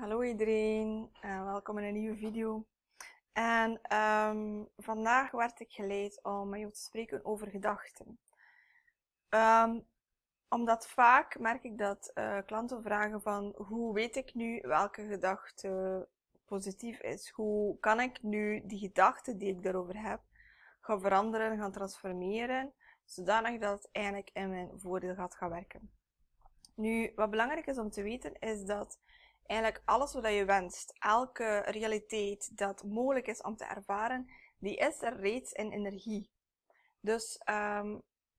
Hallo iedereen, uh, welkom in een nieuwe video. En ehm, vandaag werd ik geleid om met jou te spreken over gedachten. Ehm, omdat vaak merk ik dat eh, klanten vragen van hoe weet ik nu welke gedachte positief is? Hoe kan ik nu die gedachte die ik daarover heb gaan veranderen, gaan transformeren, zodanig dat het eigenlijk in mijn voordeel gaat gaan werken? Nu, wat belangrijk is om te weten is dat Eigenlijk alles wat je wenst, elke realiteit dat mogelijk is om te ervaren, die is er reeds in energie. Dus ehm,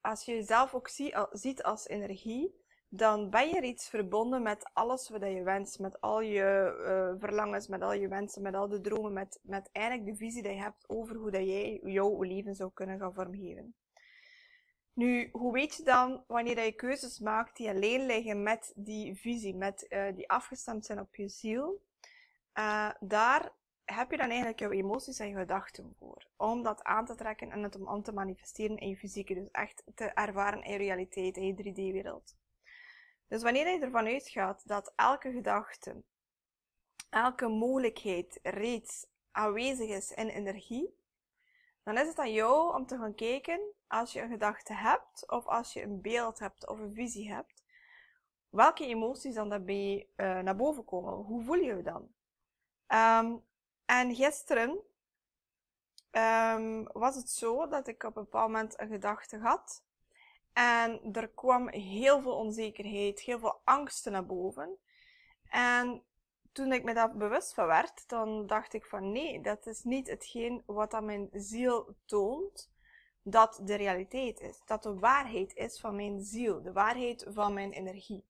als je jezelf ook ziet als energie, dan ben je reeds verbonden met alles wat je wenst, met al je eh, verlangens, met al je wensen, met al de dromen, met, met eigenlijk de visie die je hebt over hoe dat jij jouw leven zou kunnen gaan vormgeven. Nu, hoe weet je dan wanneer je keuzes maakt die alleen liggen met die visie, met, eh, die afgestemd zijn op je ziel? Eh, daar heb je dan eigenlijk jouw emoties en je gedachten voor. Om dat aan te trekken en het om aan te manifesteren in je fysieke. Dus echt te ervaren in je realiteit, in je 3D-wereld. Dus wanneer je ervan uitgaat dat elke gedachte, elke mogelijkheid reeds aanwezig is in energie, dan is het aan jou om te gaan kijken als je een gedachte hebt, of als je een beeld hebt of een visie hebt, welke emoties dan daarbij uh, naar boven komen. Hoe voel je je dan? Ehm, en gisteren ehm, was het zo dat ik op een bepaald moment een gedachte had. En er kwam heel veel onzekerheid, heel veel angsten naar boven. En toen ik me daar bewust van werd, dan dacht ik van nee, dat is niet hetgeen wat aan mijn ziel toont dat de realiteit is, dat de waarheid is van mijn ziel, de waarheid van mijn energie.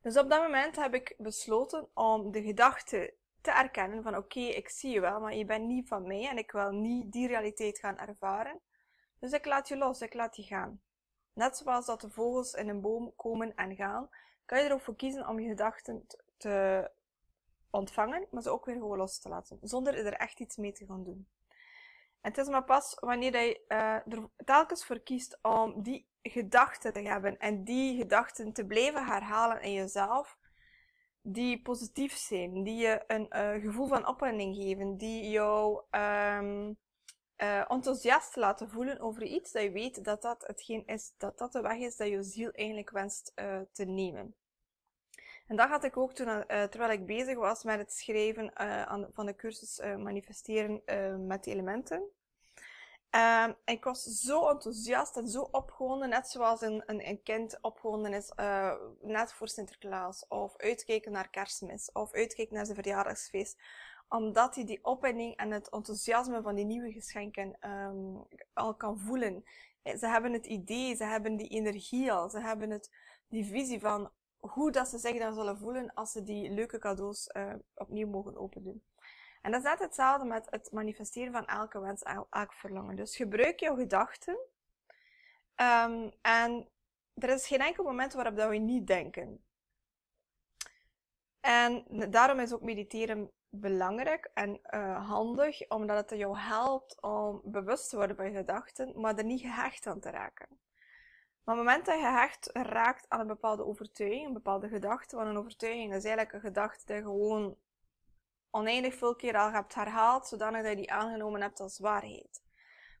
Dus op dat moment heb ik besloten om de gedachte te erkennen van oké, ik zie je wel, maar je bent niet van mij en ik wil niet die realiteit gaan ervaren. Dus ik laat je los, ik laat je gaan. Net zoals dat de vogels in een boom komen en gaan, kan je er ook voor kiezen om je gedachten te ontvangen, maar ze ook weer gewoon los te laten, zonder er echt iets mee te gaan doen. En het is maar pas wanneer je eh, er telkens voor kiest om die gedachten te hebben en die gedachten te blijven herhalen in jezelf, die positief zijn, die je een eh, gevoel van opwinding geven, die jou ehm, eh, enthousiast laten voelen over iets, dat je weet dat dat hetgeen is, dat dat de weg is dat je ziel eigenlijk wenst te nemen. En dat had ik ook toen, eh, terwijl ik bezig was met het schrijven eh, aan, van de cursus eh, Manifesteren met Elementen. Ehm, ik was zo enthousiast en zo opgewonden, net zoals een, een, een kind opgewonden is net voor Sinterklaas, of uitkijken naar kerstmis, of uitkijken naar zijn verjaardagsfeest omdat hij die opwinding en het enthousiasme van die nieuwe geschenken ehm, al kan voelen. Ze hebben het idee, ze hebben die energie al, ze hebben het, die visie van, hoe dat ze zich dan zullen voelen als ze die leuke cadeaus eh, opnieuw mogen opendoen. En dat is net hetzelfde met het manifesteren van elke wens, elk verlangen. Dus gebruik jouw gedachten. Ehm, en er is geen enkel moment waarop dat we niet denken. En daarom is ook mediteren belangrijk en eh, handig, omdat het jou helpt om bewust te worden van je gedachten, maar er niet gehecht aan te raken. Maar op het moment dat je hecht raakt aan een bepaalde overtuiging, een bepaalde gedachte, want een overtuiging is eigenlijk een gedachte die je gewoon oneindig veel keer al hebt herhaald, zodanig dat je die aangenomen hebt als waarheid.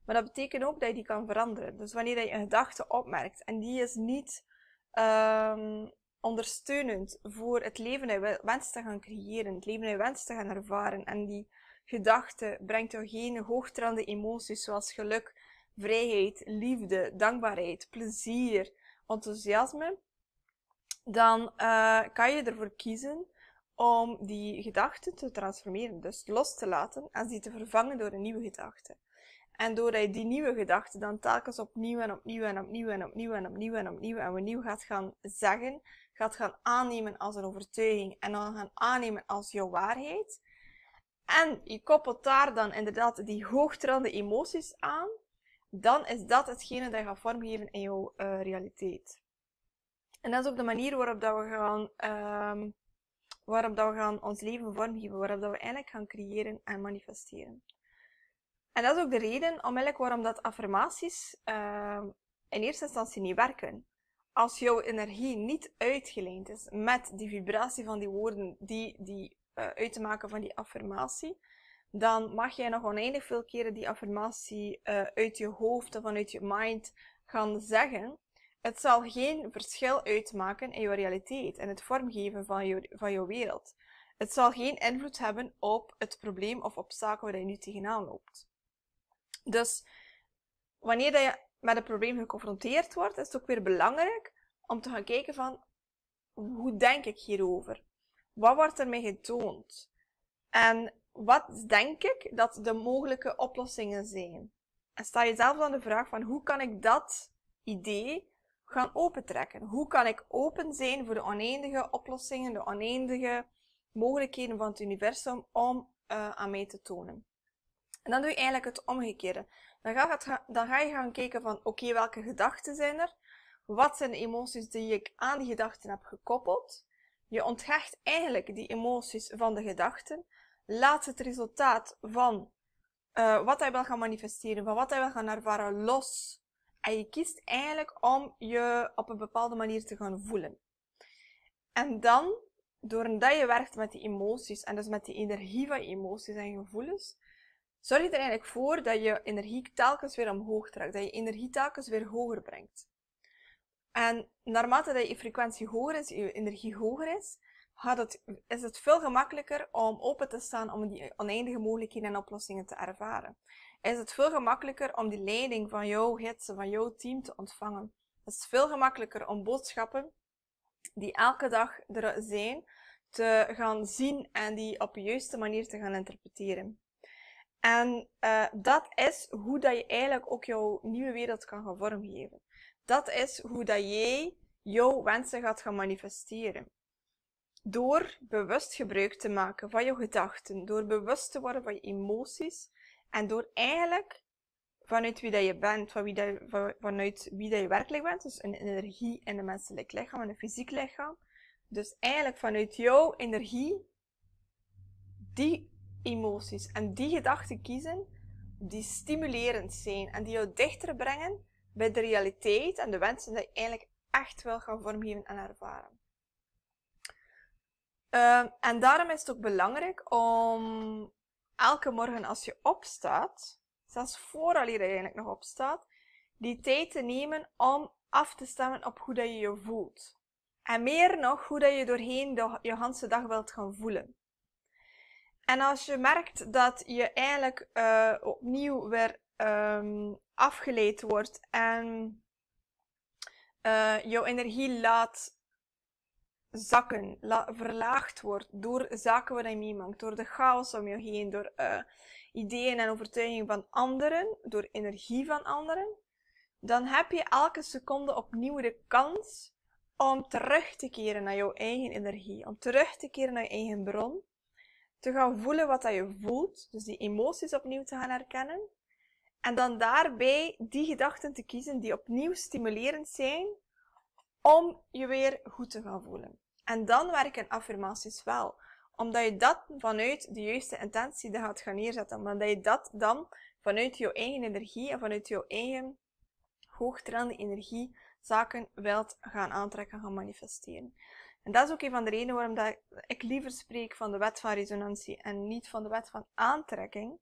Maar dat betekent ook dat je die kan veranderen. Dus wanneer je een gedachte opmerkt en die is niet ehm, ondersteunend voor het leven dat je wenst te gaan creëren, het leven dat je wenst te gaan ervaren, en die gedachte brengt jou geen hoogtrande emoties zoals geluk, vrijheid, liefde, dankbaarheid, plezier, enthousiasme, dan eh, kan je ervoor kiezen om die gedachten te transformeren, dus los te laten en die te vervangen door een nieuwe gedachte. En doordat je die nieuwe gedachte dan telkens opnieuw en opnieuw en opnieuw en opnieuw en opnieuw en opnieuw en opnieuw gaat gaan zeggen, gaat gaan aannemen als een overtuiging en dan gaan aannemen als jouw waarheid. En je koppelt daar dan inderdaad die hoogtrande emoties aan, dan is dat hetgene dat gaat vormgeven in jouw eh, realiteit. En dat is ook de manier waarop dat we gaan, ehm, waarop dat we gaan ons leven vormgeven, waarop dat we eigenlijk gaan creëren en manifesteren. En dat is ook de reden om eigenlijk waarom dat affirmaties ehm, in eerste instantie niet werken. Als jouw energie niet uitgeleend is met die vibratie van die woorden, die, die eh, uit te maken van die affirmatie, dan mag jij nog oneindig veel keren die affirmatie eh, uit je hoofd of vanuit je mind gaan zeggen. Het zal geen verschil uitmaken in je realiteit en het vormgeven van jouw van jouw wereld. Het zal geen invloed hebben op het probleem of op zaken waar je nu tegenaan loopt. Dus wanneer dat je met een probleem geconfronteerd wordt, is het ook weer belangrijk om te gaan kijken van hoe denk ik hierover? Wat wordt ermee getoond? En wat denk ik dat de mogelijke oplossingen zijn? En stel jezelf dan de vraag van hoe kan ik dat idee gaan opentrekken? Hoe kan ik open zijn voor de oneindige oplossingen, de oneindige mogelijkheden van het universum om eh, aan mij te tonen? En dan doe je eigenlijk het omgekeerde. Dan ga, dan ga je gaan kijken van oké, welke gedachten zijn er? Wat zijn de emoties die ik aan die gedachten heb gekoppeld? Je onthecht eigenlijk die emoties van de gedachten laat het resultaat van eh, wat hij wil gaan manifesteren, van wat hij wil gaan ervaren, los. En je kiest eigenlijk om je op een bepaalde manier te gaan voelen. En dan, doordat je werkt met die emoties en dus met die energie van je emoties en gevoelens, zorg je er eigenlijk voor dat je energie telkens weer omhoog trekt, dat je energie telkens weer hoger brengt. En naarmate dat je frequentie hoger is, je energie hoger is, had het, is het veel gemakkelijker om open te staan om die oneindige mogelijkheden en oplossingen te ervaren. Is het veel gemakkelijker om die leiding van jouw hitsen, van jouw team te ontvangen. Het is veel gemakkelijker om boodschappen die elke dag er zijn, te gaan zien en die op de juiste manier te gaan interpreteren. En eh, dat is hoe dat je eigenlijk ook jouw nieuwe wereld kan gaan vormgeven. Dat is hoe dat jij jouw wensen gaat gaan manifesteren door bewust gebruik te maken van je gedachten, door bewust te worden van je emoties en door eigenlijk vanuit wie dat je bent, van wie dat, vanuit wie dat je werkelijk bent, dus een energie in een menselijk lichaam, en een fysiek lichaam. Dus eigenlijk vanuit jouw energie die emoties en die gedachten kiezen die stimulerend zijn en die jou dichter brengen bij de realiteit en de wensen die je eigenlijk echt wil gaan vormgeven en ervaren. Ehm, en daarom is het ook belangrijk om elke morgen als je opstaat, zelfs vooral je eigenlijk nog opstaat, die tijd te nemen om af te stemmen op hoe dat je je voelt. En meer nog, hoe dat je doorheen de, je hele dag wilt gaan voelen. En als je merkt dat je eigenlijk eh, opnieuw weer ehm, afgeleid wordt en uh, jouw energie laat zakken, verlaagd wordt door zaken waar je maakt, door de chaos om je heen, door eh, ideeën en overtuigingen van anderen, door energie van anderen, dan heb je elke seconde opnieuw de kans om terug te keren naar jouw eigen energie, om terug te keren naar je eigen bron, te gaan voelen wat dat je voelt, dus die emoties opnieuw te gaan herkennen, en dan daarbij die gedachten te kiezen die opnieuw stimulerend zijn om je weer goed te gaan voelen. En dan werken affirmaties wel. Omdat je dat vanuit de juiste intentie dan gaat gaan neerzetten. Omdat je dat dan vanuit jouw eigen energie en vanuit jouw eigen hoogtrillende energie zaken wilt gaan aantrekken, gaan manifesteren. En dat is ook een van de redenen waarom dat ik liever spreek van de wet van resonantie en niet van de wet van aantrekking.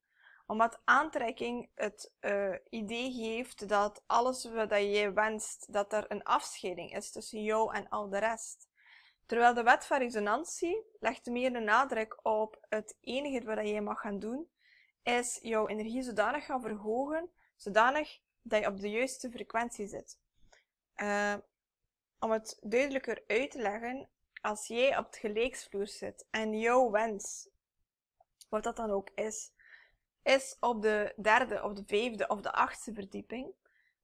Omdat aantrekking het eh, idee geeft dat alles wat je wenst, dat er een afscheiding is tussen jou en al de rest. Terwijl de wet van resonantie legt meer de nadruk op het enige wat jij mag gaan doen, is jouw energie zodanig gaan verhogen, zodanig dat je op de juiste frequentie zit. Eh, om het duidelijker uit te leggen, als jij op het gelijksvloer zit en jouw wens, wat dat dan ook is, is op de derde of de vijfde of de achtste verdieping,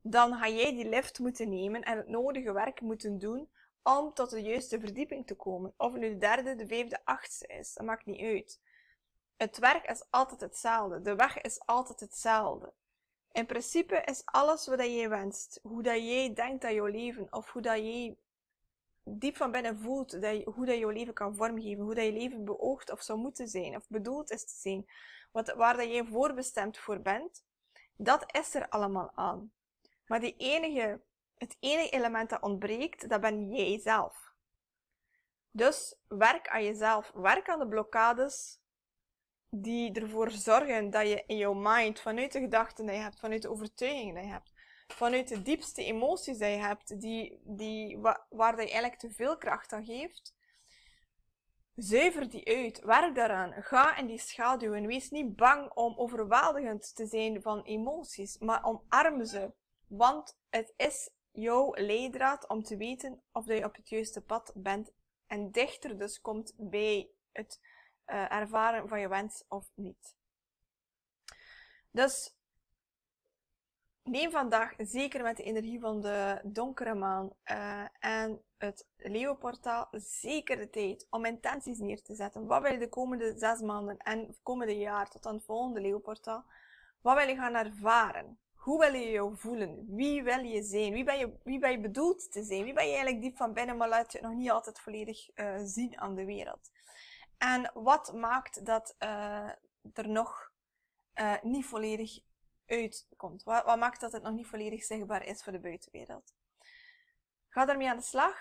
dan ga jij die lift moeten nemen en het nodige werk moeten doen om tot de juiste verdieping te komen. Of nu de derde, de vijfde, achtste is, dat maakt niet uit. Het werk is altijd hetzelfde. De weg is altijd hetzelfde. In principe is alles wat jij wenst, hoe dat jij denkt dat jouw leven, of hoe dat jij diep van binnen voelt, dat je, hoe dat jouw leven kan vormgeven, hoe dat je leven beoogt of zou moeten zijn, of bedoeld is te zijn, wat, waar dat jij voorbestemd voor bent, dat is er allemaal aan. Maar die enige het enige element dat ontbreekt, dat ben jij zelf. Dus werk aan jezelf, werk aan de blokkades die ervoor zorgen dat je in jouw mind, vanuit de gedachten die je hebt, vanuit de overtuigingen die je hebt, vanuit de diepste emoties die je hebt, die, die, waar dat je eigenlijk te veel kracht aan geeft, zuiver die uit, werk daaraan, ga in die schaduwen, wees niet bang om overweldigend te zijn van emoties, maar omarm ze, want het is jouw leidraad om te weten of je op het juiste pad bent en dichter dus komt bij het eh, ervaren van je wens of niet. Dus neem vandaag zeker met de energie van de donkere maan eh, en het Leeuwportaal zeker de tijd om intenties neer te zetten. Wat wil je de komende zes maanden en komende jaar tot aan het volgende Leeuwportaal? Wat wil je gaan ervaren? Hoe wil je je voelen? Wie wil je zijn? Wie ben je, wie ben je bedoeld te zijn? Wie ben je eigenlijk diep van binnen, maar laat je het nog niet altijd volledig eh, zien aan de wereld? En wat maakt dat eh, er nog eh, niet volledig uitkomt? Wat, wat maakt dat het nog niet volledig zichtbaar is voor de buitenwereld? Ga ermee aan de slag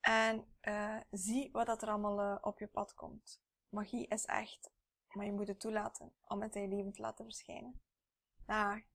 en zie wat dat er allemaal op je pad komt. Magie is echt, maar je moet het toelaten om het in je leven te laten verschijnen. Nou.